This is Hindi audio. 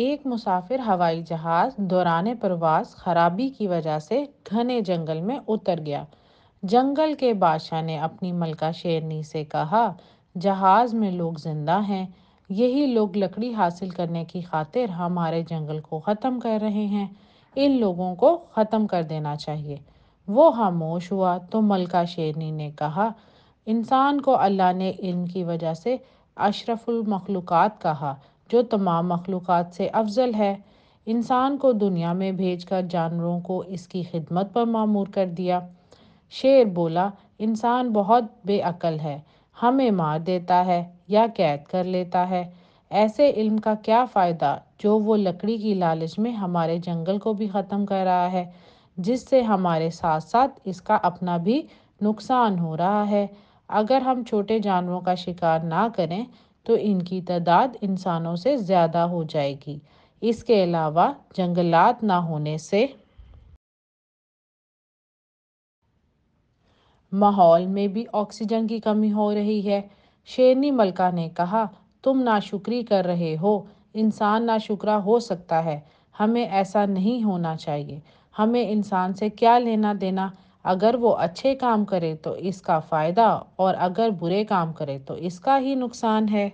एक मुसाफिर हवाई जहाज़ दौरान प्रवास खराबी की वजह से घने जंगल में उतर गया जंगल के बादशाह ने अपनी मलका शेरनी से कहा जहाज़ में लोग जिंदा हैं यही लोग लकड़ी हासिल करने की खातिर हमारे जंगल को ख़त्म कर रहे हैं इन लोगों को ख़त्म कर देना चाहिए वो खामोश हुआ तो मलका शेरनी ने कहा इंसान को अल्लाह ने इल्म की वजह से अशरफुल मखलूक़ात कहा जो तमाम मखलूक़ से अफजल है इंसान को दुनिया में भेज कर जानवरों को इसकी खिदमत पर मामूर कर दिया शेर बोला इंसान बहुत बेअकल है हमें मार देता है या कैद कर लेता है ऐसे इल्म का क्या फ़ायदा जो वो लकड़ी की लालच में हमारे जंगल को भी ख़त्म कर रहा है जिससे हमारे साथ साथ इसका अपना भी नुकसान हो रहा है अगर हम छोटे जानवरों का शिकार ना करें तो इनकी तादाद इंसानों से ज़्यादा हो जाएगी इसके अलावा जंगलात ना होने से माहौल में भी ऑक्सीजन की कमी हो रही है शेरनी मलका ने कहा तुम नाशुक्री कर रहे हो इंसान नाशुक्रा हो सकता है हमें ऐसा नहीं होना चाहिए हमें इंसान से क्या लेना देना अगर वो अच्छे काम करे तो इसका फ़ायदा और अगर बुरे काम करे तो इसका ही नुकसान है